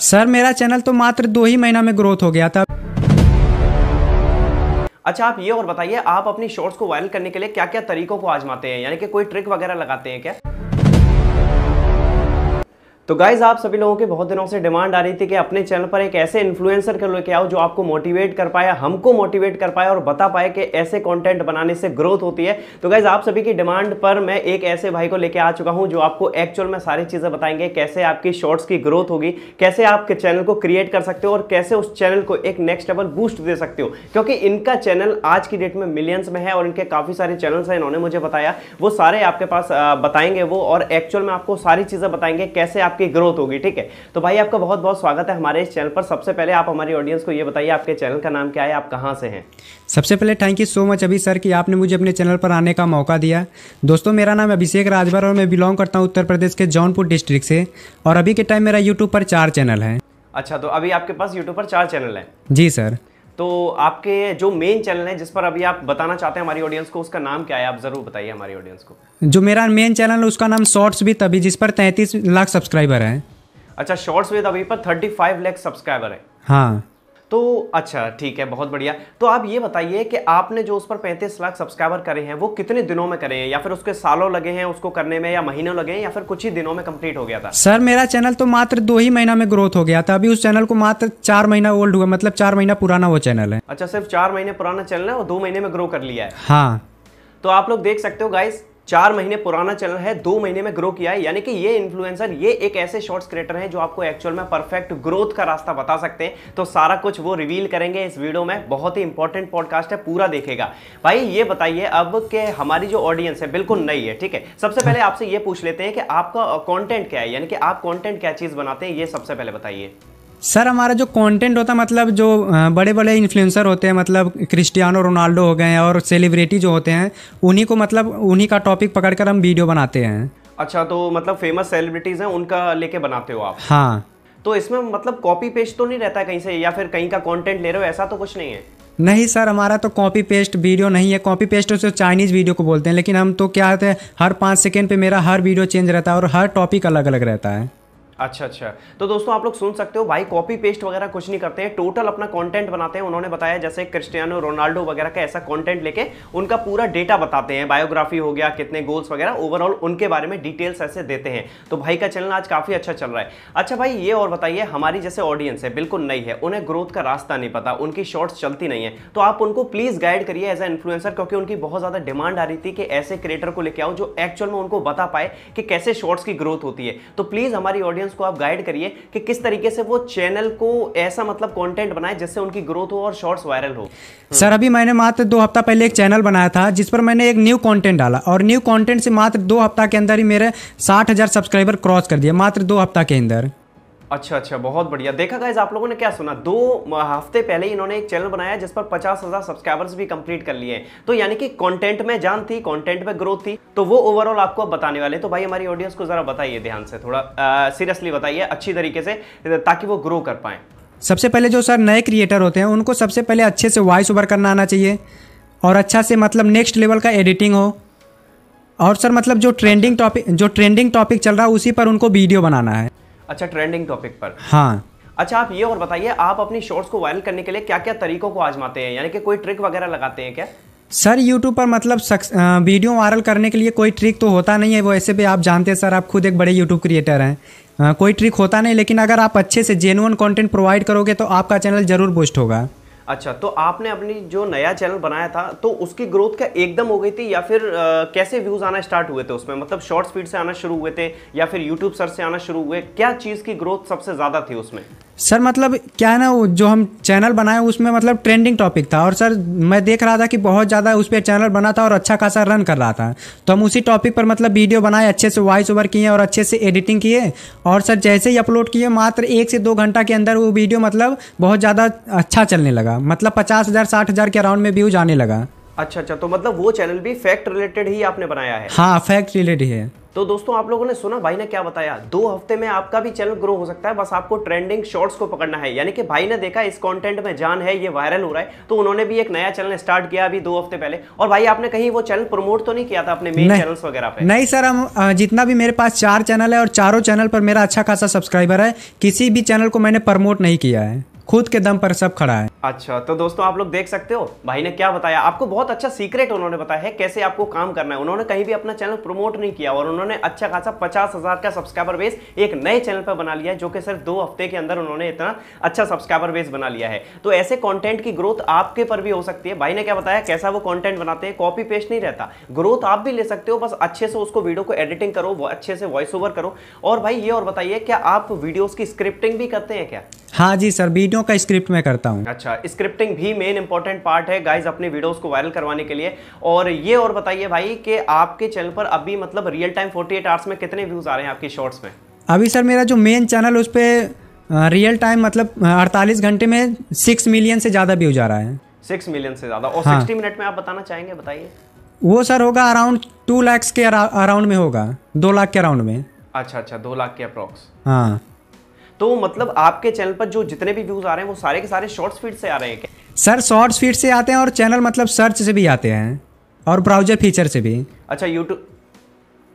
Sir मेरा channel तो मात्र दो ही महीना में ग्रोथ हो गया था अच्छा आप ये और बताइए आप अपनी शॉर्ट्स को वायरल करने के लिए क्या क्या तरीकों को आजमाते हैं यानी कि कोई ट्रिक वगैरह लगाते हैं क्या तो गाइज आप सभी लोगों के बहुत दिनों से डिमांड आ रही थी कि अपने चैनल पर एक ऐसे इन्फ्लुएंसर कर लेके आओ जो आपको मोटिवेट कर पाया हमको मोटिवेट कर पाया और बता पाए कि ऐसे कंटेंट बनाने से ग्रोथ होती है तो गाइज आप सभी की डिमांड पर मैं एक ऐसे भाई को लेके आ चुका हूं जो आपको एक्चुअल में सारी चीज़ें बताएंगे कैसे आपकी शॉर्ट्स की ग्रोथ होगी कैसे आपके चैनल को क्रिएट कर सकते हो और कैसे उस चैनल को एक नेक्स्ट लेवल बूस्ट दे सकते हो क्योंकि इनका चैनल आज की डेट में मिलियंस में है और इनके काफ़ी सारे चैनल्स हैं इन्होंने मुझे बताया वो सारे आपके पास बताएंगे वो और एक्चुअल में आपको सारी चीज़ें बताएंगे कैसे आप आपकी ग्रोथ होगी ठीक है तो भाई आपका बहुत बहुत स्वागत है हमारे इस चैनल पर सबसे पहले आप हमारी ऑडियंस को ये बताइए आपके चैनल का नाम क्या है आप कहाँ से हैं सबसे पहले थैंक यू सो मच अभी सर कि आपने मुझे अपने चैनल पर आने का मौका दिया दोस्तों मेरा नाम अभिषेक राजभर और मैं बिलोंग करता हूँ उत्तर प्रदेश के जौनपुर डिस्ट्रिक्ट से और अभी के टाइम मेरा यूट्यूब पर चार चैनल है अच्छा तो अभी आपके पास यूट्यूब पर चार चैनल है जी सर तो आपके जो मेन चैनल है जिस पर अभी आप बताना चाहते हैं हमारी ऑडियंस को उसका नाम क्या है आप ज़रूर बताइए हमारी ऑडियंस को जो मेरा मेन चैनल है उसका नाम शॉर्ट्स विद अभी जिस पर तैंतीस लाख सब्सक्राइबर है अच्छा शॉर्ट्स विद अभी पर थर्टी फाइव लैख सब्सक्राइबर है हाँ तो अच्छा ठीक है बहुत बढ़िया तो आप ये बताइए कि आपने जो उस पर पैंतीस लाख सब्सक्राइबर करे हैं वो कितने दिनों में करे हैं या फिर उसके सालों लगे हैं उसको करने में या महीनों लगे हैं या फिर कुछ ही दिनों में कंप्लीट हो गया था सर मेरा चैनल तो मात्र दो ही महीना में ग्रोथ हो गया था अभी उस चैनल को मात्र चार महीना ओल्ड हुआ मतलब चार महीना पुराना वो चैनल है अच्छा सिर्फ चार महीने पुराना चैनल है और दो महीने में ग्रो कर लिया है हाँ तो आप लोग देख सकते हो गाइस चार महीने पुराना चैनल है दो महीने में ग्रो किया है यानी कि ये इन्फ्लुएंसर ये एक ऐसे शॉर्ट्स क्रिएटर हैं जो आपको एक्चुअल में परफेक्ट ग्रोथ का रास्ता बता सकते हैं तो सारा कुछ वो रिवील करेंगे इस वीडियो में बहुत ही इंपॉर्टेंट पॉडकास्ट है पूरा देखेगा भाई ये बताइए अब कि हमारी जो ऑडियंस है बिल्कुल नई है ठीक है सबसे पहले आपसे ये पूछ लेते हैं कि आपका कॉन्टेंट क्या है यानी कि आप कॉन्टेंट क्या चीज़ बनाते हैं ये सबसे पहले बताइए सर हमारा जो कंटेंट होता है मतलब जो बड़े बड़े इन्फ्लुएंसर होते हैं मतलब क्रिस्टियानो रोनाल्डो हो गए हैं और सेलिब्रिटी जो होते हैं उन्हीं को मतलब उन्हीं का टॉपिक पकड़कर हम वीडियो बनाते हैं अच्छा तो मतलब फेमस सेलिब्रिटीज़ हैं उनका लेके बनाते हो आप हाँ तो इसमें मतलब कॉपी पेस्ट तो नहीं रहता कहीं से या फिर कहीं का कंटेंट ले रहे हो ऐसा तो कुछ नहीं है नहीं सर हमारा तो कॉपी पेस्ट वीडियो नहीं है कॉपी पेस्ट उसे चाइनीज़ वीडियो को बोलते हैं लेकिन हम तो क्या होते हैं हर पाँच सेकेंड पे मेरा हर वीडियो चेंज रहता है और हर टॉपिक अलग अलग रहता है अच्छा अच्छा तो दोस्तों आप लोग सुन सकते हो भाई कॉपी पेस्ट वगैरह कुछ नहीं करते हैं टोटल अपना कंटेंट बनाते हैं उन्होंने बताया जैसे क्रिस्टियानो रोनाल्डो वगैरह का ऐसा कंटेंट लेके उनका पूरा डेटा बताते हैं बायोग्राफी हो गया कितने गोल्स वगैरह ओवरऑल उनके बारे में डिटेल्स ऐसे देते हैं तो भाई का चैनल आज काफ़ी अच्छा चल रहा है अच्छा भाई ये और बताइए हमारी जैसे ऑडियंस है बिल्कुल नई है उन्हें ग्रोथ का रास्ता नहीं पता उनकी शॉर्ट्स चलती नहीं है तो आप उनको प्लीज़ गाइड करिए एज ए इन्फ्लुएंसर क्योंकि उनकी बहुत ज़्यादा डिमांड आ रही थी कि ऐसे क्रिएटर को लेके आओ जो एक्चुअल में उनको बता पाए कि कैसे शॉर्ट्स की ग्रोथ होती है तो प्लीज़ हमारी ऑडियंस ऑडियंस को आप गाइड करिए कि किस तरीके से वो चैनल को ऐसा मतलब कंटेंट बनाए जिससे उनकी ग्रोथ हो और शॉर्ट्स वायरल हो हम्म। सर अभी मैंने मात्र दो हफ्ता पहले एक चैनल बनाया था जिस पर मैंने एक न्यू कॉन्टेंट डाला और न्यू कॉन्टेंट से मात्र दो हफ्ता के अंदर ही मेरे साठ हजार सब्सक्राइबर क्रॉस कर दिया मात्र दो हफ्ता के अंदर अच्छा अच्छा बहुत बढ़िया देखा गाइज आप लोगों ने क्या सुना दो हफ्ते पहले इन्होंने एक चैनल बनाया जिस पर पचास हज़ार सब्सक्राइबर्स भी कंप्लीट कर लिए तो यानी कि कंटेंट में जान थी कंटेंट में ग्रोथ थी तो वो ओवरऑल आपको अब बताने वाले तो भाई हमारी ऑडियंस को ज़रा बताइए ध्यान से थोड़ा सीरियसली बताइए अच्छी तरीके से ताकि वो ग्रो कर पाएँ सबसे पहले जो सर नए क्रिएटर होते हैं उनको सबसे पहले अच्छे से वॉइस ओवर करना आना चाहिए और अच्छा से मतलब नेक्स्ट लेवल का एडिटिंग हो और सर मतलब जो ट्रेंडिंग टॉपिक जो ट्रेंडिंग टॉपिक चल रहा है उसी पर उनको वीडियो बनाना है अच्छा ट्रेंडिंग टॉपिक पर हाँ अच्छा आप ये और बताइए आप अपनी शॉर्ट्स को वायरल करने के लिए क्या क्या तरीकों को आजमाते हैं यानी कि कोई ट्रिक वगैरह लगाते हैं क्या सर यूट्यूब पर मतलब सक्स वीडियो वायरल करने के लिए कोई ट्रिक तो होता नहीं है वो ऐसे भी आप जानते हैं सर आप खुद एक बड़े यूट्यूब क्रिएटर हैं आ, कोई ट्रिक होता नहीं लेकिन अगर आप अच्छे से जेनुअन कंटेंट प्रोवाइड करोगे तो आपका चैनल ज़रूर बूस्ट होगा अच्छा तो आपने अपनी जो नया चैनल बनाया था तो उसकी ग्रोथ क्या एकदम हो गई थी या फिर आ, कैसे व्यूज़ आना स्टार्ट हुए थे उसमें मतलब शॉर्ट स्पीड से आना शुरू हुए थे या फिर यूट्यूब सर से आना शुरू हुए क्या चीज़ की ग्रोथ सबसे ज़्यादा थी उसमें सर मतलब क्या है ना वो जो हम चैनल बनाए उसमें मतलब ट्रेंडिंग टॉपिक था और सर मैं देख रहा था कि बहुत ज़्यादा उस पर चैनल बना था और अच्छा खासा रन कर रहा था तो हम उसी टॉपिक पर मतलब वीडियो बनाए अच्छे से वॉइस ओवर किए और अच्छे से एडिटिंग किए और सर जैसे ही अपलोड किए मात्र एक से दो घंटा के अंदर वो वीडियो मतलब बहुत ज़्यादा अच्छा चलने लगा मतलब पचास हज़ार साठ हज़ार के अराउंड में व्यूज आने लगा अच्छा अच्छा तो मतलब वो चैनल भी फैक्ट रिलेटेड ही आपने बनाया है हाँ फैक्ट रिलेटेड है तो दोस्तों आप लोगों ने सुना भाई ने क्या बताया दो हफ्ते में आपका भी चैनल ग्रो हो सकता है बस आपको ट्रेंडिंग शॉर्ट्स को पकड़ना है यानी कि भाई ने देखा इस कंटेंट में जान है ये वायरल हो रहा है तो उन्होंने भी एक नया चैनल स्टार्ट किया अभी दो हफ्ते पहले और भाई आपने कहीं वो चैनल प्रमोट तो नहीं किया था अपने मेन चैनल वगैरह पे नहीं सर हम जितना भी मेरे पास चार चैनल है और चारों चैनल पर मेरा अच्छा खासा सब्सक्राइबर है किसी भी चैनल को मैंने प्रमोट नहीं किया है खुद के दम पर सब खड़ा है अच्छा तो दोस्तों आप लोग देख सकते हो भाई ने क्या बताया आपको बहुत अच्छा सीक्रेट उन्होंने बताया है कैसे आपको काम करना है उन्होंने कहीं भी अपना चैनल प्रमोट नहीं किया और उन्होंने अच्छा खासा पचास हजार का सब्सक्राइबर बेस एक नए चैनल पर बना लिया है जो कि सिर्फ दो हफ्ते के अंदर उन्होंने इतना अच्छा सब्सक्राइबर बेस बना लिया है तो ऐसे कॉन्टेंट की ग्रोथ आपके पर भी हो सकती है भाई ने क्या बताया कैसा वो कॉन्टेंट बनाते हैं कॉपी पेस्ट नहीं रहता ग्रोथ आप भी ले सकते हो बस अच्छे से उसको वीडियो को एडिटिंग करो अच्छे से वॉइस ओवर करो और भाई ये और बताइए क्या आप वीडियोज की स्क्रिप्टिंग भी करते हैं क्या हाँ जी सर वीडियो का स्क्रिप्ट मैं करता हूँ अच्छा स्क्रिप्टिंग भी मेन इंपॉर्टेंट पार्ट है गाइज अपने वीडियोस को वायरल करवाने के लिए और ये और बताइए भाई कि आपके चैनल पर अभी मतलब रियल टाइम 48 आवर्स में कितने व्यूज़ आ रहे हैं आपकी शॉर्ट्स में अभी सर मेरा जो मेन चैनल उस पर रियल टाइम मतलब अड़तालीस घंटे में सिक्स मिलियन से ज़्यादा व्यूज आ रहा है सिक्स मिलियन से ज़्यादा और सिक्सटी हाँ। मिनट में आप बताना चाहेंगे बताइए वो सर होगा अराउंड टू लैक्स के अराउंड में होगा दो लाख के अराउंड में अच्छा अच्छा दो लाख के अप्रोक्स हाँ तो मतलब आपके चैनल पर जो जितने भी व्यूज आ रहे हैं वो सारे के सारे शॉर्ट्स फीड से आ रहे हैं सर शॉर्ट्स फीड से आते हैं और चैनल मतलब सर्च से भी आते हैं और ब्राउजर फीचर से भी अच्छा यूट्यूब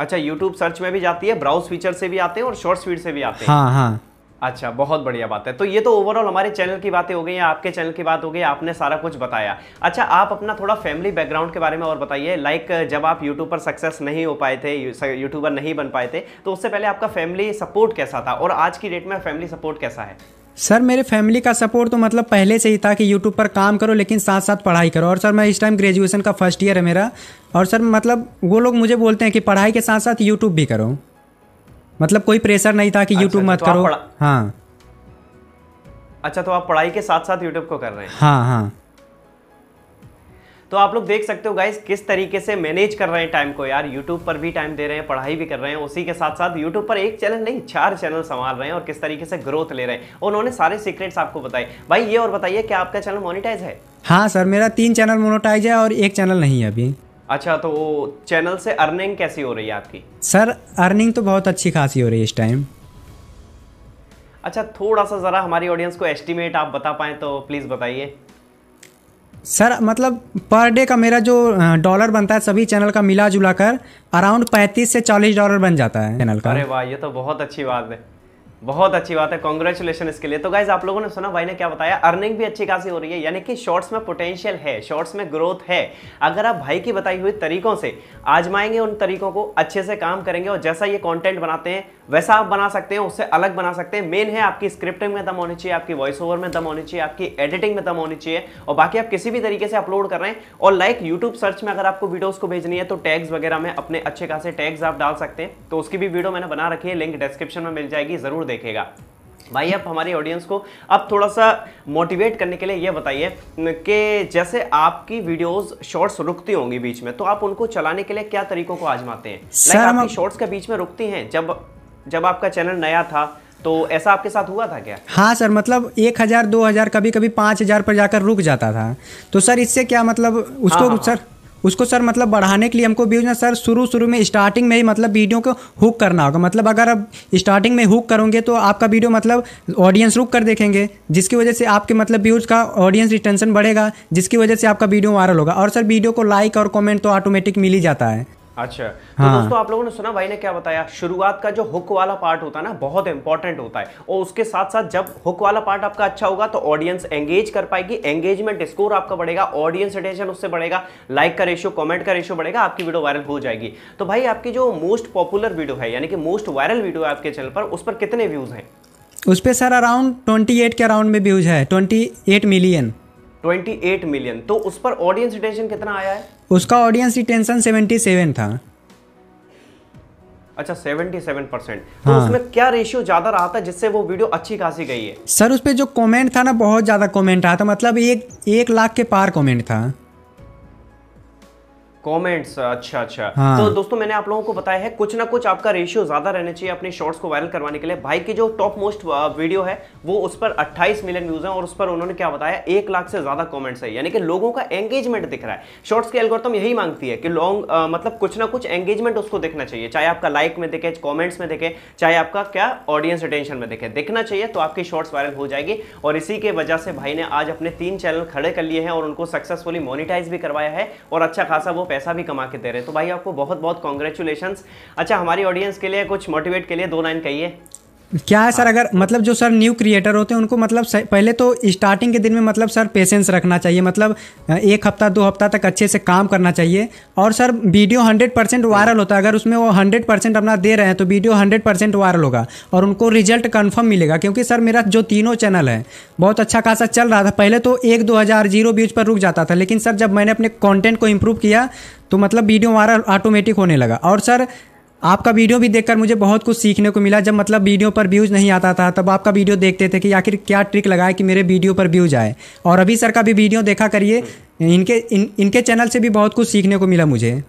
अच्छा यूट्यूब सर्च में भी जाती है ब्राउज फीचर से भी आते हैं और शॉर्ट्स फीड से भी आते हैं हाँ हाँ अच्छा बहुत बढ़िया बात है तो ये तो ओवरऑल हमारे चैनल की बातें हो गई या आपके चैनल की बात हो गई आपने सारा कुछ बताया अच्छा आप अपना थोड़ा फैमिली बैकग्राउंड के बारे में और बताइए लाइक जब आप यूट्यूब पर सक्सेस नहीं हो पाए थे यूट्यूबर नहीं बन पाए थे तो उससे पहले आपका फैमिली सपोर्ट कैसा था और आज की डेट में फैमिली सपोर्ट कैसा है सर मेरे फैमिली का सपोर्ट तो मतलब पहले से ही था कि यूट्यूब पर काम करो लेकिन साथ साथ पढ़ाई करो और सर मैं इस टाइम ग्रेजुएशन का फर्स्ट ईयर है मेरा और सर मतलब वो लोग मुझे बोलते हैं कि पढ़ाई के साथ साथ यूट्यूब भी करो मतलब कोई प्रेशर नहीं था कि यूट्यूब अच्छा, तो मत तो करो हाँ अच्छा तो आप पढ़ाई के साथ साथ यूट्यूब को कर रहे हैं हाँ हाँ तो आप लोग देख सकते हो गाइज किस तरीके से मैनेज कर रहे हैं टाइम को यार यूट्यूब पर भी टाइम दे रहे हैं पढ़ाई भी कर रहे हैं उसी के साथ साथ यूट्यूब पर एक चैनल नहीं चार चैनल संभाल रहे हैं और किस तरीके से ग्रोथ ले रहे हैं उन्होंने सारे सीक्रेट्स आपको बताए भाई ये और बताइए क्या आपका चैनल मोनिटाइज है हाँ सर मेरा तीन चैनल मोनोटाइज है और एक चैनल नहीं है अभी अच्छा तो चैनल से अर्निंग कैसी हो रही है आपकी सर अर्निंग तो बहुत अच्छी खासी हो रही है इस टाइम अच्छा थोड़ा सा ज़रा हमारी ऑडियंस को एस्टिमेट आप बता पाएँ तो प्लीज़ बताइए सर मतलब पर डे का मेरा जो डॉलर बनता है सभी चैनल का मिला जुला कर अराउंड पैंतीस से चालीस डॉलर बन जाता है चैनल का अरे वाह ये तो बहुत अच्छी बात है बहुत अच्छी बात है कॉन्ग्रेचुलेशन इसके लिए तो गाइज आप लोगों ने सुना भाई ने क्या बताया अर्निंग भी अच्छी खासी हो रही है यानी कि शॉर्ट्स में पोटेंशियल है शॉर्ट्स में ग्रोथ है अगर आप भाई की बताई हुई तरीकों से आजमाएंगे उन तरीकों को अच्छे से काम करेंगे और जैसा ये कॉन्टेंट बनाते हैं वैसा आप बना सकते हैं उससे अलग बना सकते हैं मेन है आपकी स्क्रिप्टिंग में दम होनी चाहिए आपकी वॉइस ओवर में दम होनी चाहिए आपकी एडिटिंग में दम होनी चाहिए और बाकी आप किसी भी तरीके से अपलोड कर रहे हैं और लाइक यूट्यूब सर्च में अगर आपको वीडियोस को भेजनी है तो टैग्स वगैरह में अपने अच्छे खासे टैग्स आप डाल सकते हैं तो उसकी भी वीडियो मैंने बना रखी है लिंक डिस्क्रिप्शन में मिल जाएगी ज़रूर देखेगा भाई आप हमारी ऑडियंस को अब थोड़ा सा मोटिवेट करने के लिए ये बताइए कि जैसे आपकी वीडियोस शॉर्ट्स रुकती होंगी बीच में तो आप उनको चलाने के लिए क्या तरीकों को आजमाते हैं लाइक आपकी शॉर्ट्स के बीच में रुकती हैं जब जब आपका चैनल नया था तो ऐसा आपके साथ हुआ था क्या हाँ सर मतलब एक हज़ार दो हज़ार कभी कभी पाँच हज़ार पर जाकर रुक जाता था तो सर इससे क्या मतलब उसको हाँ, हाँ, सर हाँ। उसको सर मतलब बढ़ाने के लिए हमको व्यूज ना सर शुरू शुरू में स्टार्टिंग में ही मतलब वीडियो को हुक करना होगा मतलब अगर आप स्टार्टिंग में हुक करोगे तो आपका वीडियो मतलब ऑडियंस रुक कर देखेंगे जिसकी वजह से आपके मतलब व्यूज़ का ऑडियंस रिटेंशन बढ़ेगा जिसकी वजह से आपका वीडियो वायरल होगा और सर वीडियो को लाइक और कॉमेंट तो ऑटोमेटिक मिल ही जाता है अच्छा तो हाँ। तो दोस्तों आप लोगों ने सुना भाई ने क्या बताया शुरुआत का जो हुक वाला पार्ट होता है ना बहुत इंपॉर्टेंट होता है और उसके साथ साथ जब हुक वाला पार्ट आपका अच्छा होगा तो ऑडियंस एंगेज कर पाएगी एंगेजमेंट स्कोर आपका बढ़ेगा ऑडियंस अटेंशन उससे बढ़ेगा लाइक का रेशियो कमेंट का रेशियो बढ़ेगा आपकी वीडियो वायरल हो जाएगी तो भाई आपकी जो मोस्ट पॉपुलर वीडियो है यानी कि मोस्ट वायरल वीडियो है आपके चैनल पर उस पर कितने व्यूज हैं उस पर सर अराउंड ट्वेंटी के अराउंड में व्यूज है ट्वेंटी मिलियन 28 मिलियन तो उस पर ऑडियंस रिटेंशन कितना आया है उसका ऑडियंस रिटेंशन 77 था अच्छा 77 परसेंट तो हाँ। उसमें क्या रेशियो ज्यादा रहा था जिससे वो वीडियो अच्छी खासी गई है सर उस पर जो कमेंट था ना बहुत ज्यादा कमेंट रहा था मतलब एक एक लाख के पार कमेंट था कमेंट्स uh, अच्छा अच्छा हाँ। तो दोस्तों मैंने आप लोगों को बताया है कुछ ना कुछ आपका रेशियो ज्यादा रहने चाहिए अपने शॉर्ट्स को वायरल करवाने के लिए भाई की जो टॉप मोस्ट वीडियो है वो उस पर 28 मिलियन व्यूज हैं और उस पर उन्होंने क्या बताया एक लाख से ज्यादा कॉमेंट्स है यानी कि लोगों का एंगेजमेंट दिख रहा है शॉर्ट्स की एल्गोरिथम यही मांगती है कि लॉन्ग uh, मतलब कुछ ना कुछ एंगेजमेंट उसको देखना चाहिए चाहे आपका लाइक में दिखे कॉमेंट्स में दिखे चाहे आपका क्या ऑडियंस अटेंशन में दिखे देखना चाहिए तो आपकी शॉर्ट्स वायरल हो जाएगी और इसी के वजह से भाई ने आज अपने तीन चैनल खड़े कर लिए हैं और उनको सक्सेसफुली मोनिटाइज भी करवाया है और अच्छा खासा वो पैसा भी कमा के दे रहे हैं तो भाई आपको बहुत बहुत कॉन्ग्रेचुलेशन अच्छा हमारी ऑडियंस के लिए कुछ मोटिवेट के लिए दो लाइन कहिए क्या है सर अगर मतलब जो सर न्यू क्रिएटर होते हैं उनको मतलब पहले तो स्टार्टिंग के दिन में मतलब सर पेशेंस रखना चाहिए मतलब एक हफ्ता दो हफ्ता तक अच्छे से काम करना चाहिए और sir video hundred percent viral होता है अगर उसमें वो हंड्रेड परसेंट अपना दे रहे हैं तो वीडियो हंड्रेड परसेंट वायरल होगा और उनको रिजल्ट कन्फर्म मिलेगा क्योंकि सर मेरा जो तीनों चैनल है बहुत अच्छा खासा चल रहा था पहले तो एक दो हज़ार जीरो व्यूज पर रुक जाता था लेकिन सर जब मैंने अपने कॉन्टेंट को इम्प्रूव किया तो मतलब वीडियो वायरल ऑटोमेटिक होने लगा और सर आपका वीडियो भी देखकर मुझे बहुत कुछ सीखने को मिला जब मतलब वीडियो पर व्यूज़ नहीं आता था तब आपका वीडियो देखते थे कि आखिर क्या ट्रिक लगाए कि मेरे वीडियो पर व्यूज़ आए और अभी सर का भी वीडियो देखा करिए इनके इन, इनके चैनल से भी बहुत कुछ सीखने को मिला मुझे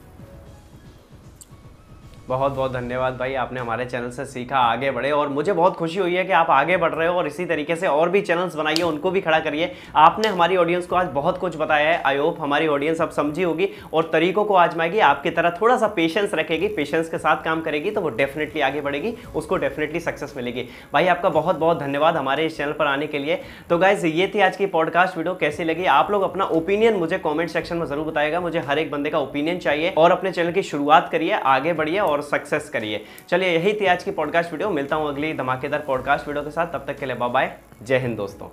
बहुत बहुत धन्यवाद भाई आपने हमारे चैनल से सीखा आगे बढ़े और मुझे बहुत खुशी हुई है कि आप आगे बढ़ रहे हो और इसी तरीके से और भी चैनल्स बनाइए उनको भी खड़ा करिए आपने हमारी ऑडियंस को आज बहुत कुछ बताया है आई होप हमारी ऑडियंस अब समझी होगी और तरीकों को आजमाएगी आपकी तरह थोड़ा सा पेशेंस रखेगी पेशेंस के साथ काम करेगी तो वो डेफिनेटली आगे बढ़ेगी उसको डेफिनेटली सक्सेस मिलेगी भाई आपका बहुत बहुत धन्यवाद हमारे इस चैनल पर आने के लिए तो गाइज ये थी आज की पॉडकास्ट वीडियो कैसी लगी आप लोग अपना ओपिनियन मुझे कॉमेंट सेक्शन में जरूर बताएगा मुझे हर एक बंदे का ओपिनियन चाहिए और अपने चैनल की शुरुआत करिए आगे बढ़िए और और सक्सेस करिए चलिए यही थी आज की पॉडकास्ट वीडियो मिलता हूँ अगली धमाकेदार पॉडकास्ट वीडियो के साथ तब तक के लिए बाय जय हिंद दोस्तों